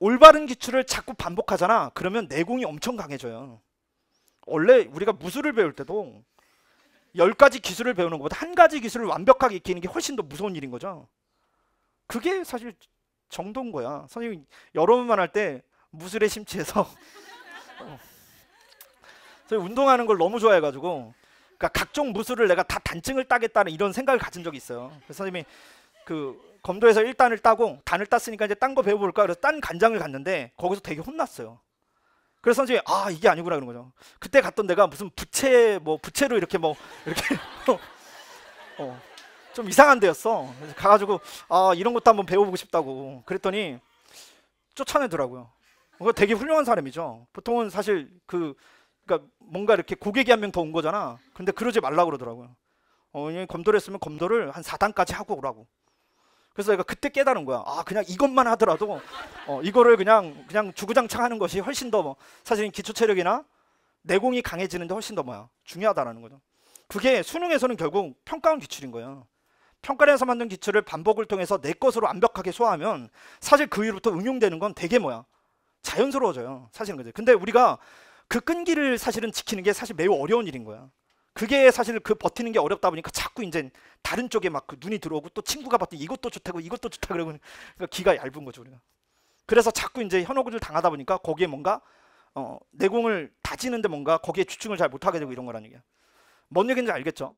올바른 기출을 자꾸 반복하잖아. 그러면 내공이 엄청 강해져요. 원래 우리가 무술을 배울 때도 열 가지 기술을 배우는 것보다 한 가지 기술을 완벽하게 익히는 게 훨씬 더 무서운 일인 거죠. 그게 사실 정도인 거야. 선생님 여러분만 할 때 무술에 심취해서 어. 운동하는 걸 너무 좋아해가지고 그러니까 각종 무술을 내가 다 단증을 따겠다는 이런 생각을 가진 적이 있어요. 선생님이 그 검도에서 1단을 따고 단을 땄으니까 이제 딴 거 배워볼까 그래서 딴 간장을 갔는데 거기서 되게 혼났어요. 그래서 선생님이 아 이게 아니구나 그런 거죠. 그때 갔던 데가 무슨 부채 뭐 부채로 이렇게 뭐 이렇게 뭐, 어, 좀 이상한 데였어. 그래서 가가지고 아 이런 것도 한번 배워보고 싶다고 그랬더니 쫓아내더라고요. 그거 되게 훌륭한 사람이죠. 보통은 사실 그 그러니까 뭔가 이렇게 고객이 한 명 더 온 거잖아. 근데 그러지 말라 고 그러더라고요. 어, 검도를 했으면 검도를 한 4단까지 하고 오라고. 그래서 내가 그때 깨달은 거야. 아 그냥 이것만 하더라도 어, 이거를 그냥 그냥 주구장창 하는 것이 훨씬 더 뭐, 사실은 기초 체력이나 내공이 강해지는데 훨씬 더 뭐야 중요하다라는 거죠. 그게 수능에서는 결국 평가원 기출인 거예요. 평가에서 만든 기출을 반복을 통해서 내 것으로 완벽하게 소화하면 사실 그 위로부터 응용되는 건 되게 뭐야 자연스러워져요. 사실은 그죠. 근데 우리가 그 끈기를 사실은 지키는 게 사실 매우 어려운 일인 거야. 그게 사실 그 버티는 게 어렵다 보니까 자꾸 이제 다른 쪽에 막그 눈이 들어오고 또 친구가 봤더니 이것도 좋다고 이것도 좋다 그러고 그러니까 기가 얇은 거죠 우리가. 그래서 자꾸 이제 현혹을 당하다 보니까 거기에 뭔가 어, 내공을 다지는데 뭔가 거기에 주중을잘 못하게 되고 이런 거라는 얘기야. 뭔 얘기인지 알겠죠?